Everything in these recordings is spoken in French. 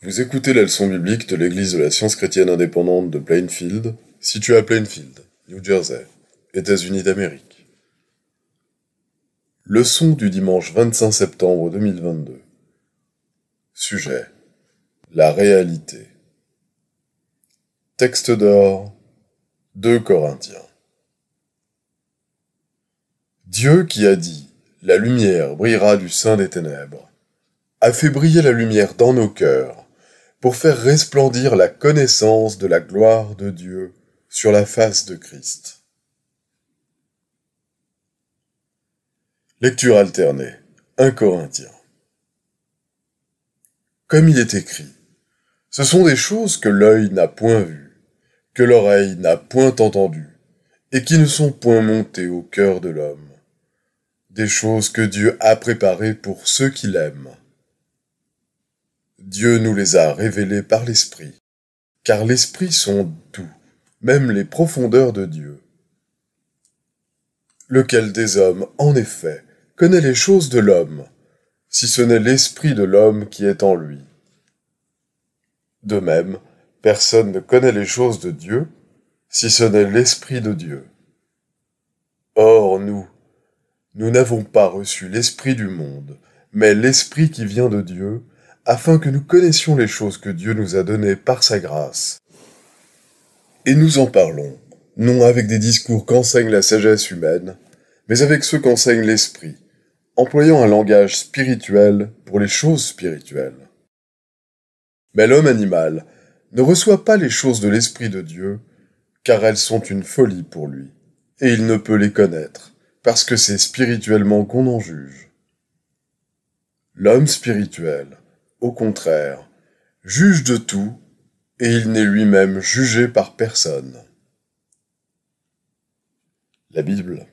Vous écoutez la leçon biblique de l'Église de la Science chrétienne indépendante de Plainfield, située à Plainfield, New Jersey, États-Unis d'Amérique. Leçon du dimanche 25 septembre 2022. Sujet La réalité. Texte d'or 2 Corinthiens. Dieu qui a dit La lumière brillera du sein des ténèbres a fait briller la lumière dans nos cœurs pour faire resplendir la connaissance de la gloire de Dieu sur la face de Christ. Lecture alternée 1 Corinthiens Comme il est écrit, ce sont des choses que l'œil n'a point vues, que l'oreille n'a point entendues, et qui ne sont point montées au cœur de l'homme, des choses que Dieu a préparées pour ceux qui l'aiment. Dieu nous les a révélés par l'Esprit, car l'Esprit sont tout, même les profondeurs de Dieu. Lequel des hommes, en effet, connaît les choses de l'homme, si ce n'est l'Esprit de l'homme qui est en lui De même, personne ne connaît les choses de Dieu, si ce n'est l'Esprit de Dieu. Or, nous, nous n'avons pas reçu l'Esprit du monde, mais l'Esprit qui vient de Dieu, afin que nous connaissions les choses que Dieu nous a données par sa grâce. Et nous en parlons, non avec des discours qu'enseigne la sagesse humaine, mais avec ceux qu'enseigne l'esprit, employant un langage spirituel pour les choses spirituelles. Mais l'homme animal ne reçoit pas les choses de l'esprit de Dieu, car elles sont une folie pour lui, et il ne peut les connaître, parce que c'est spirituellement qu'on en juge. L'homme spirituel au contraire, juge de tout, et il n'est lui-même jugé par personne. La Bible.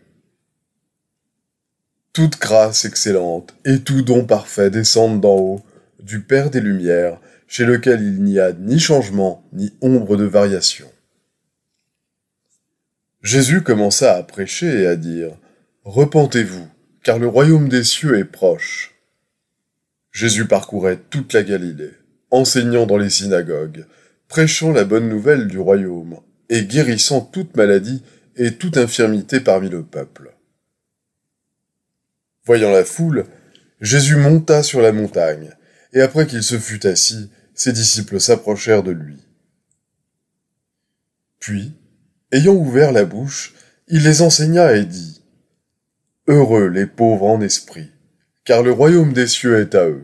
Toute grâce excellente et tout don parfait descendent d'en haut, du Père des Lumières, chez lequel il n'y a ni changement ni ombre de variation. Jésus commença à prêcher et à dire Repentez-vous, car le royaume des cieux est proche. Jésus parcourait toute la Galilée, enseignant dans les synagogues, prêchant la bonne nouvelle du royaume, et guérissant toute maladie et toute infirmité parmi le peuple. Voyant la foule, Jésus monta sur la montagne, et après qu'il se fut assis, ses disciples s'approchèrent de lui. Puis, ayant ouvert la bouche, il les enseigna et dit Heureux les pauvres en esprit, car le royaume des cieux est à eux.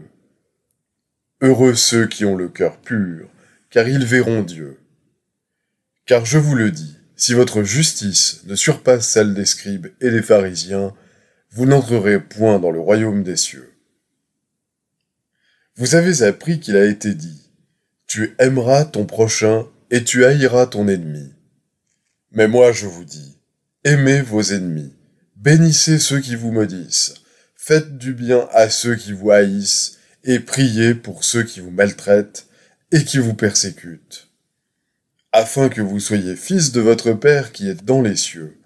Heureux ceux qui ont le cœur pur, car ils verront Dieu. Car je vous le dis, si votre justice ne surpasse celle des scribes et des pharisiens, vous n'entrerez point dans le royaume des cieux. Vous avez appris qu'il a été dit, Tu aimeras ton prochain et tu haïras ton ennemi. Mais moi je vous dis, aimez vos ennemis, bénissez ceux qui vous maudissent, Faites du bien à ceux qui vous haïssent et priez pour ceux qui vous maltraitent et qui vous persécutent, afin que vous soyez fils de votre Père qui est dans les cieux.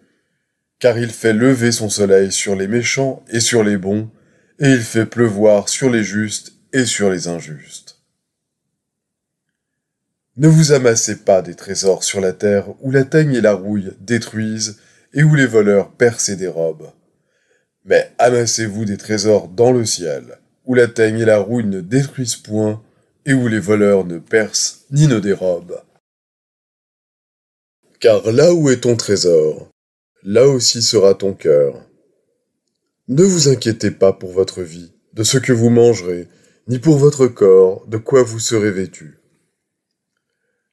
Car il fait lever son soleil sur les méchants et sur les bons, et il fait pleuvoir sur les justes et sur les injustes. Ne vous amassez pas des trésors sur la terre où la teigne et la rouille détruisent et où les voleurs percent et dérobent mais amassez-vous des trésors dans le ciel, où la teigne et la rouille ne détruisent point, et où les voleurs ne percent ni ne dérobent. Car là où est ton trésor, là aussi sera ton cœur. Ne vous inquiétez pas pour votre vie, de ce que vous mangerez, ni pour votre corps, de quoi vous serez vêtu.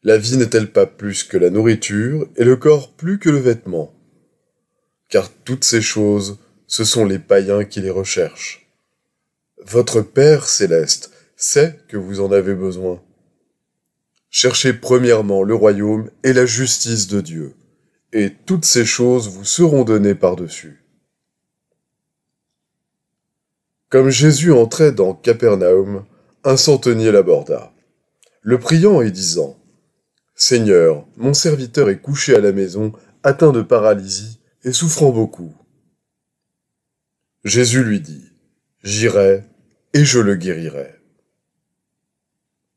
La vie n'est-elle pas plus que la nourriture, et le corps plus que le vêtement Car toutes ces choses ce sont les païens qui les recherchent. Votre Père céleste sait que vous en avez besoin. Cherchez premièrement le royaume et la justice de Dieu, et toutes ces choses vous seront données par-dessus. Comme Jésus entrait dans Capernaum, un centenier l'aborda, le priant et disant Seigneur, mon serviteur est couché à la maison, atteint de paralysie et souffrant beaucoup. Jésus lui dit, J'irai et je le guérirai.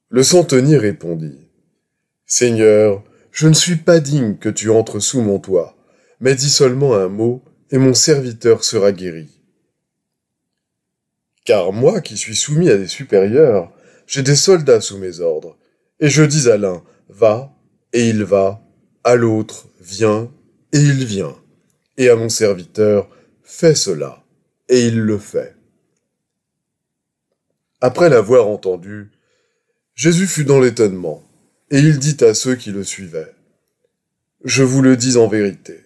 Le centenier répondit, Seigneur, je ne suis pas digne que tu entres sous mon toit, mais dis seulement un mot, et mon serviteur sera guéri. Car moi qui suis soumis à des supérieurs, j'ai des soldats sous mes ordres, et je dis à l'un, va, et il va, à l'autre, viens, et il vient, et à mon serviteur, fais cela et il le fait. Après l'avoir entendu, Jésus fut dans l'étonnement, et il dit à ceux qui le suivaient, Je vous le dis en vérité,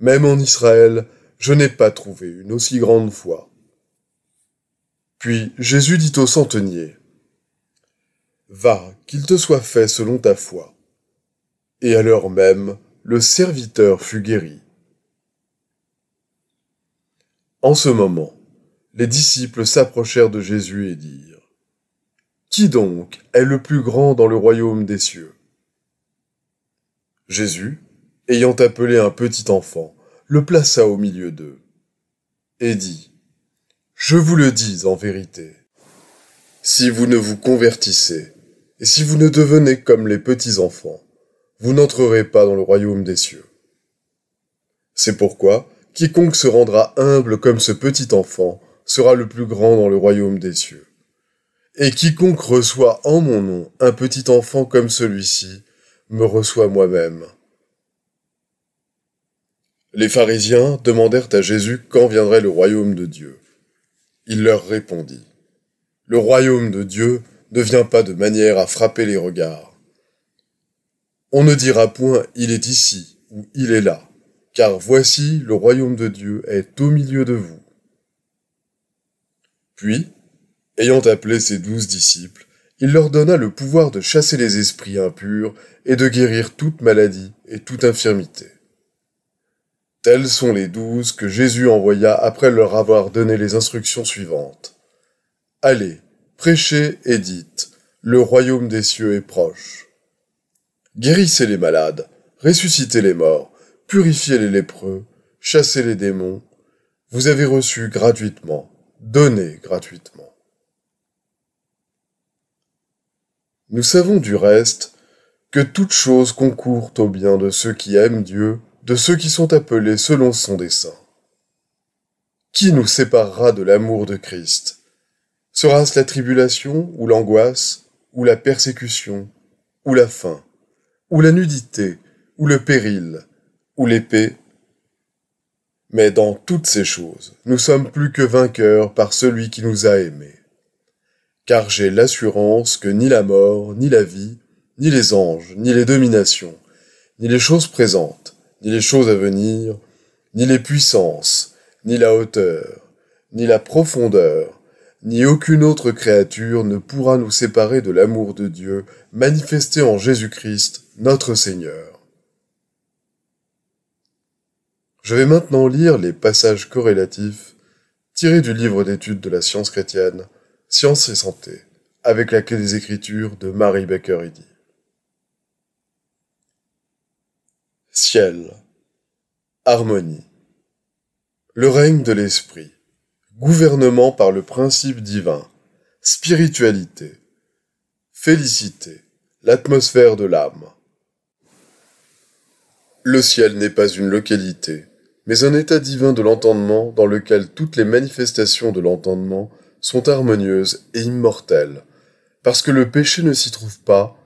même en Israël, je n'ai pas trouvé une aussi grande foi. Puis Jésus dit au centenier, Va, qu'il te soit fait selon ta foi. Et à l'heure même, le serviteur fut guéri. En ce moment, les disciples s'approchèrent de Jésus et dirent Qui donc est le plus grand dans le royaume des cieux Jésus, ayant appelé un petit enfant, le plaça au milieu d'eux et dit Je vous le dis en vérité, si vous ne vous convertissez et si vous ne devenez comme les petits enfants, vous n'entrerez pas dans le royaume des cieux. C'est pourquoi, Quiconque se rendra humble comme ce petit enfant sera le plus grand dans le royaume des cieux. Et quiconque reçoit en mon nom un petit enfant comme celui-ci, me reçoit moi-même. Les pharisiens demandèrent à Jésus quand viendrait le royaume de Dieu. Il leur répondit, Le royaume de Dieu ne vient pas de manière à frapper les regards. On ne dira point Il est ici ou Il est là car voici le royaume de Dieu est au milieu de vous. Puis, ayant appelé ses douze disciples, il leur donna le pouvoir de chasser les esprits impurs et de guérir toute maladie et toute infirmité. Tels sont les douze que Jésus envoya après leur avoir donné les instructions suivantes. Allez, prêchez et dites, le royaume des cieux est proche. Guérissez les malades, ressuscitez les morts, purifiez les lépreux, chassez les démons, vous avez reçu gratuitement, donné gratuitement. Nous savons du reste que toutes choses concourent au bien de ceux qui aiment Dieu, de ceux qui sont appelés selon son dessein. Qui nous séparera de l'amour de Christ Sera-ce la tribulation ou l'angoisse, ou la persécution, ou la faim, ou la nudité, ou le péril, ou l'épée, mais dans toutes ces choses, nous sommes plus que vainqueurs par celui qui nous a aimés. Car j'ai l'assurance que ni la mort, ni la vie, ni les anges, ni les dominations, ni les choses présentes, ni les choses à venir, ni les puissances, ni la hauteur, ni la profondeur, ni aucune autre créature ne pourra nous séparer de l'amour de Dieu manifesté en Jésus-Christ, notre Seigneur. Je vais maintenant lire les passages corrélatifs tirés du livre d'études de la science chrétienne, Science et Santé, avec la clé des Écritures de Mary Baker Eddy. Ciel, harmonie, le règne de l'esprit, gouvernement par le principe divin, spiritualité, félicité, l'atmosphère de l'âme. Le ciel n'est pas une localité, mais un état divin de l'entendement dans lequel toutes les manifestations de l'entendement sont harmonieuses et immortelles, parce que le péché ne s'y trouve pas,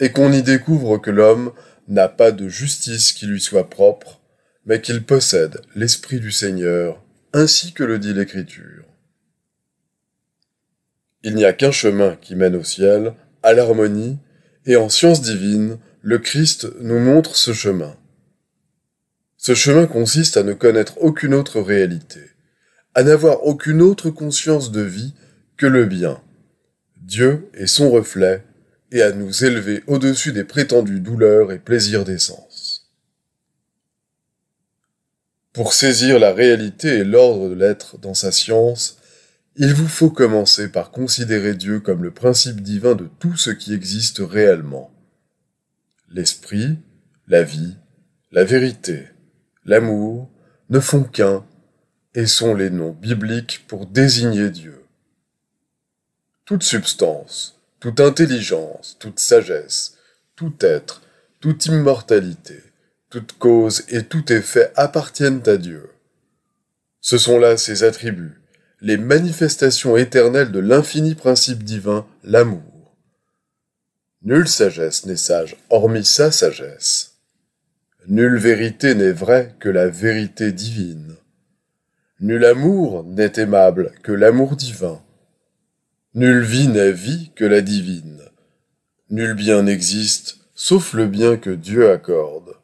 et qu'on y découvre que l'homme n'a pas de justice qui lui soit propre, mais qu'il possède l'Esprit du Seigneur, ainsi que le dit l'Écriture. Il n'y a qu'un chemin qui mène au ciel, à l'harmonie, et en science divine, le Christ nous montre ce chemin. Ce chemin consiste à ne connaître aucune autre réalité, à n'avoir aucune autre conscience de vie que le bien, Dieu et son reflet, et à nous élever au-dessus des prétendues douleurs et plaisirs des sens. Pour saisir la réalité et l'ordre de l'être dans sa science, il vous faut commencer par considérer Dieu comme le principe divin de tout ce qui existe réellement. L'esprit, la vie, la vérité l'amour, ne font qu'un et sont les noms bibliques pour désigner Dieu. Toute substance, toute intelligence, toute sagesse, tout être, toute immortalité, toute cause et tout effet appartiennent à Dieu. Ce sont là ses attributs, les manifestations éternelles de l'infini principe divin, l'amour. Nulle sagesse n'est sage hormis sa sagesse. Nulle vérité n'est vraie que la vérité divine. Nul amour n'est aimable que l'amour divin. Nulle vie n'est vie que la divine. Nul bien n'existe sauf le bien que Dieu accorde.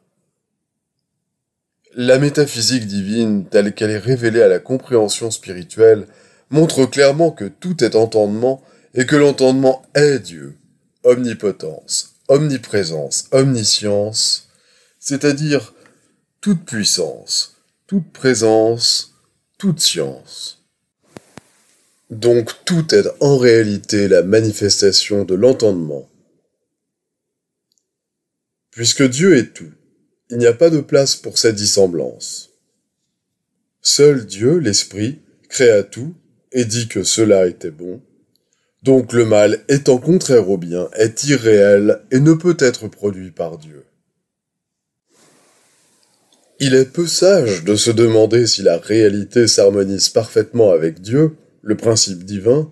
La métaphysique divine, telle qu'elle est révélée à la compréhension spirituelle, montre clairement que tout est entendement et que l'entendement est Dieu. Omnipotence, omniprésence, omniscience, c'est-à-dire toute puissance, toute présence, toute science. Donc tout est en réalité la manifestation de l'entendement. Puisque Dieu est tout, il n'y a pas de place pour sa dissemblance. Seul Dieu, l'Esprit, créa tout et dit que cela était bon. Donc le mal étant contraire au bien est irréel et ne peut être produit par Dieu. Il est peu sage de se demander si la réalité s'harmonise parfaitement avec Dieu, le principe divin,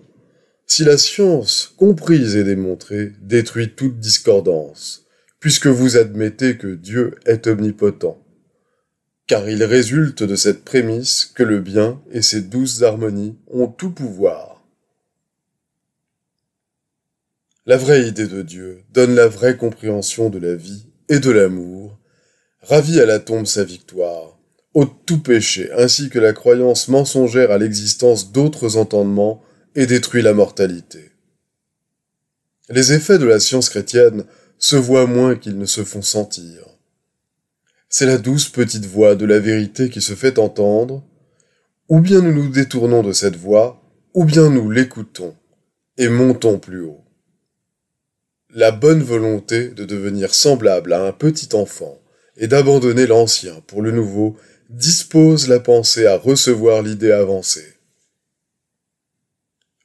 si la science, comprise et démontrée, détruit toute discordance, puisque vous admettez que Dieu est omnipotent. Car il résulte de cette prémisse que le bien et ses douces harmonies ont tout pouvoir. La vraie idée de Dieu donne la vraie compréhension de la vie et de l'amour, Ravi à la tombe sa victoire, ôte tout péché, ainsi que la croyance mensongère à l'existence d'autres entendements, et détruit la mortalité. Les effets de la science chrétienne se voient moins qu'ils ne se font sentir. C'est la douce petite voix de la vérité qui se fait entendre, ou bien nous nous détournons de cette voix, ou bien nous l'écoutons et montons plus haut. La bonne volonté de devenir semblable à un petit enfant et d'abandonner l'ancien pour le nouveau dispose la pensée à recevoir l'idée avancée.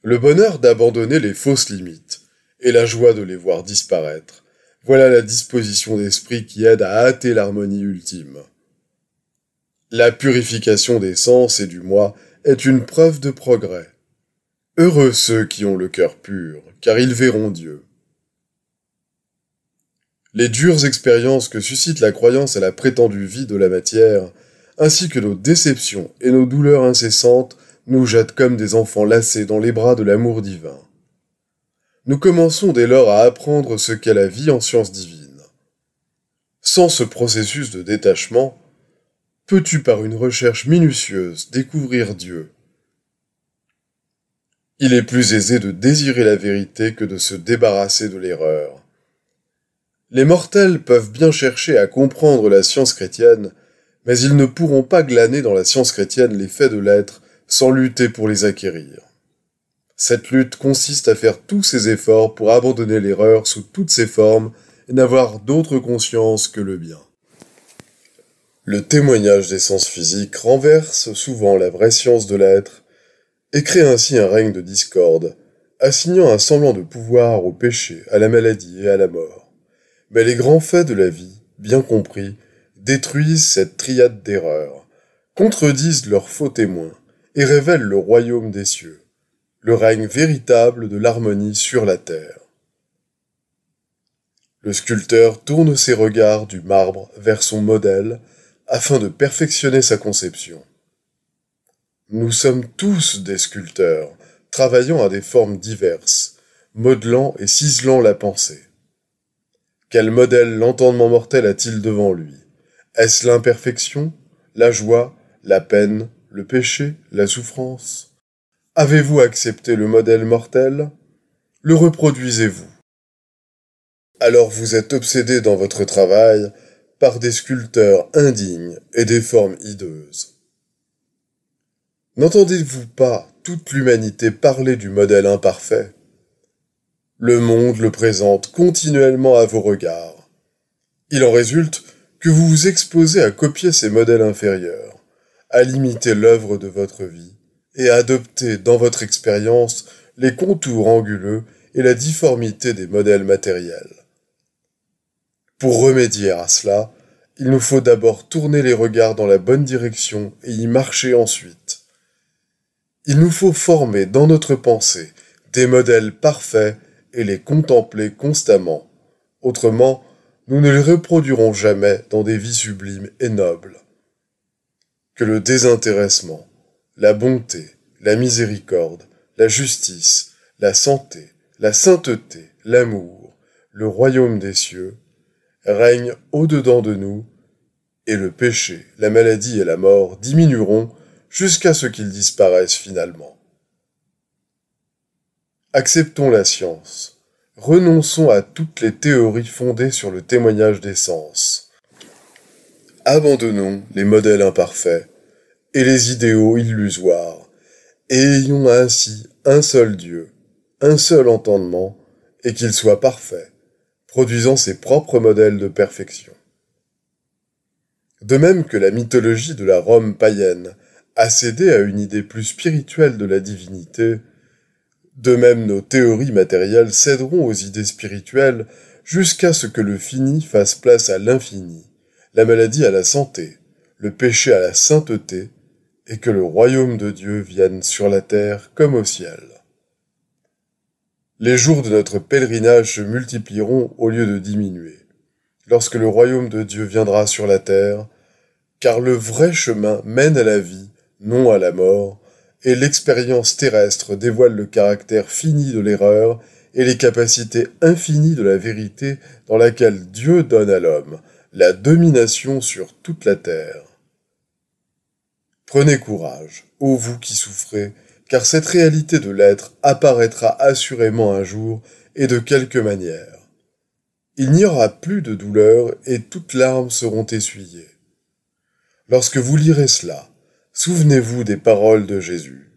Le bonheur d'abandonner les fausses limites et la joie de les voir disparaître, voilà la disposition d'esprit qui aide à hâter l'harmonie ultime. La purification des sens et du moi est une preuve de progrès. Heureux ceux qui ont le cœur pur, car ils verront Dieu les dures expériences que suscite la croyance à la prétendue vie de la matière, ainsi que nos déceptions et nos douleurs incessantes, nous jettent comme des enfants lassés dans les bras de l'amour divin. Nous commençons dès lors à apprendre ce qu'est la vie en science divine. Sans ce processus de détachement, peux-tu par une recherche minutieuse découvrir Dieu Il est plus aisé de désirer la vérité que de se débarrasser de l'erreur les mortels peuvent bien chercher à comprendre la science chrétienne, mais ils ne pourront pas glaner dans la science chrétienne les faits de l'être sans lutter pour les acquérir. Cette lutte consiste à faire tous ses efforts pour abandonner l'erreur sous toutes ses formes et n'avoir d'autre conscience que le bien. Le témoignage des sens physiques renverse souvent la vraie science de l'être et crée ainsi un règne de discorde, assignant un semblant de pouvoir au péché, à la maladie et à la mort mais les grands faits de la vie, bien compris, détruisent cette triade d'erreurs, contredisent leurs faux témoins, et révèlent le royaume des cieux, le règne véritable de l'harmonie sur la terre. Le sculpteur tourne ses regards du marbre vers son modèle afin de perfectionner sa conception. Nous sommes tous des sculpteurs, travaillant à des formes diverses, modelant et ciselant la pensée. Quel modèle l'entendement mortel a-t-il devant lui Est-ce l'imperfection, la joie, la peine, le péché, la souffrance Avez-vous accepté le modèle mortel Le reproduisez-vous Alors vous êtes obsédé dans votre travail par des sculpteurs indignes et des formes hideuses. N'entendez-vous pas toute l'humanité parler du modèle imparfait le monde le présente continuellement à vos regards. Il en résulte que vous vous exposez à copier ces modèles inférieurs, à limiter l'œuvre de votre vie, et à adopter dans votre expérience les contours anguleux et la difformité des modèles matériels. Pour remédier à cela, il nous faut d'abord tourner les regards dans la bonne direction et y marcher ensuite. Il nous faut former dans notre pensée des modèles parfaits et les contempler constamment. Autrement, nous ne les reproduirons jamais dans des vies sublimes et nobles. Que le désintéressement, la bonté, la miséricorde, la justice, la santé, la sainteté, l'amour, le royaume des cieux, règnent au-dedans de nous, et le péché, la maladie et la mort diminueront jusqu'à ce qu'ils disparaissent finalement. Acceptons la science. Renonçons à toutes les théories fondées sur le témoignage des sens. Abandonnons les modèles imparfaits et les idéaux illusoires, et ayons ainsi un seul Dieu, un seul entendement, et qu'il soit parfait, produisant ses propres modèles de perfection. De même que la mythologie de la Rome païenne a cédé à une idée plus spirituelle de la divinité, de même, nos théories matérielles céderont aux idées spirituelles jusqu'à ce que le fini fasse place à l'infini, la maladie à la santé, le péché à la sainteté, et que le royaume de Dieu vienne sur la terre comme au ciel. Les jours de notre pèlerinage se multiplieront au lieu de diminuer, lorsque le royaume de Dieu viendra sur la terre, car le vrai chemin mène à la vie, non à la mort, et l'expérience terrestre dévoile le caractère fini de l'erreur et les capacités infinies de la vérité dans laquelle Dieu donne à l'homme la domination sur toute la terre. Prenez courage, ô vous qui souffrez, car cette réalité de l'être apparaîtra assurément un jour et de quelque manière. Il n'y aura plus de douleur et toutes larmes seront essuyées. Lorsque vous lirez cela, Souvenez-vous des paroles de Jésus.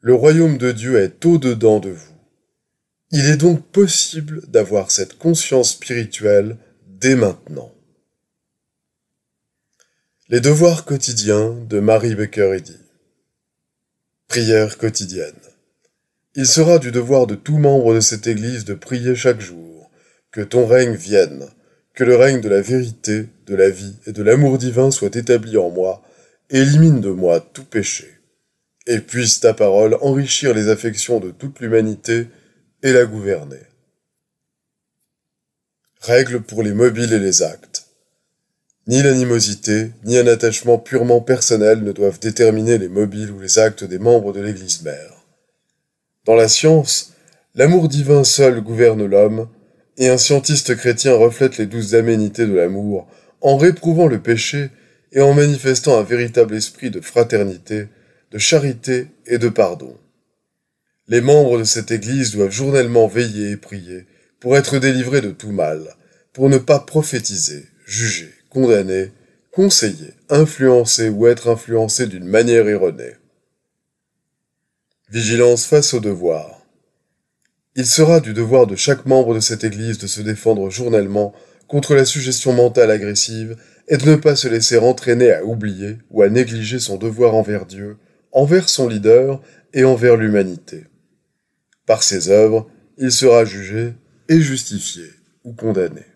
Le royaume de Dieu est au-dedans de vous. Il est donc possible d'avoir cette conscience spirituelle dès maintenant. Les devoirs quotidiens de Marie Baker Eddy. Prière quotidienne. Il sera du devoir de tout membre de cette Église de prier chaque jour, que ton règne vienne, que le règne de la vérité, de la vie et de l'amour divin soit établi en moi, élimine de moi tout péché, et puisse ta parole enrichir les affections de toute l'humanité et la gouverner. Règle pour les mobiles et les actes. Ni l'animosité, ni un attachement purement personnel ne doivent déterminer les mobiles ou les actes des membres de l'Église mère. Dans la science, l'amour divin seul gouverne l'homme, et un scientiste chrétien reflète les douces aménités de l'amour en réprouvant le péché et en manifestant un véritable esprit de fraternité, de charité et de pardon. Les membres de cette Église doivent journellement veiller et prier pour être délivrés de tout mal, pour ne pas prophétiser, juger, condamner, conseiller, influencer ou être influencés d'une manière erronée. Vigilance face au devoir. Il sera du devoir de chaque membre de cette Église de se défendre journellement contre la suggestion mentale agressive et de ne pas se laisser entraîner à oublier ou à négliger son devoir envers Dieu, envers son leader et envers l'humanité. Par ses œuvres, il sera jugé et justifié ou condamné.